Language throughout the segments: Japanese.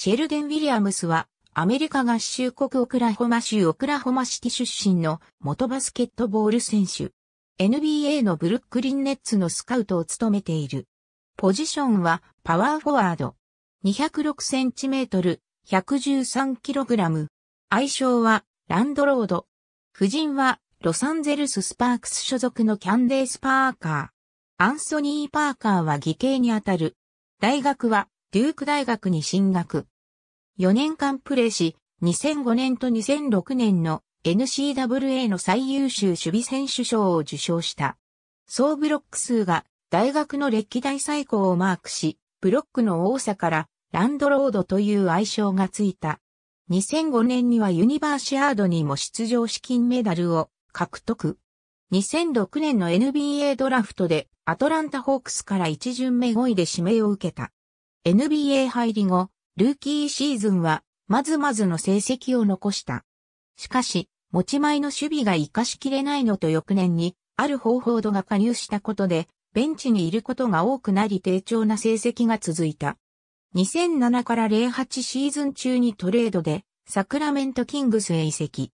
シェルデン・ウィリアムスは、アメリカ合衆国オクラホマ州オクラホマシティ出身の元バスケットボール選手。NBA のブルックリンネッツのスカウトを務めている。ポジションはパワーフォワード。2 0 6トル、1 1 3ラム。愛称はランドロード。夫人はロサンゼルススパークス所属のキャンデース・パーカー。アンソニー・パーカーは義兄にあたる。大学はデューク大学に進学。4年間プレーし、2005年と2006年の n c w a の最優秀守備選手賞を受賞した。総ブロック数が大学の歴代最高をマークし、ブロックの多さからランドロードという愛称がついた。2005年にはユニバーシアードにも出場資金メダルを獲得。2006年の NBA ドラフトでアトランタホークスから一巡目5位で指名を受けた。NBA 入り後、ルーキーシーズンは、まずまずの成績を残した。しかし、持ち前の守備が活かしきれないのと翌年に、ある方法度が加入したことで、ベンチにいることが多くなり低調な成績が続いた。2007から08シーズン中にトレードで、サクラメントキングスへ移籍。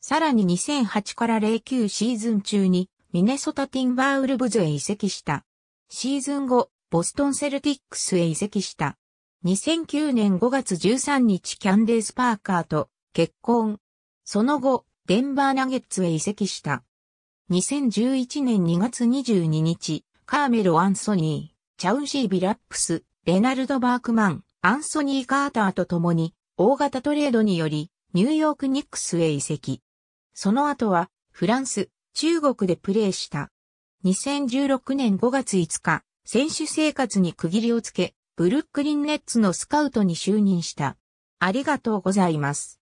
さらに2008から09シーズン中に、ミネソタティンバーウルブズへ移籍した。シーズン後、ボストンセルティックスへ移籍した。2009年5月13日キャンデース・パーカーと結婚。その後、デンバーナゲッツへ移籍した。2011年2月22日、カーメル・アンソニー、チャウンシー・ビラップス、レナルド・バークマン、アンソニー・カーターと共に、大型トレードにより、ニューヨーク・ニックスへ移籍。その後は、フランス、中国でプレーした。2016年5月5日、選手生活に区切りをつけ、ブルックリンネッツのスカウトに就任した。ありがとうございます。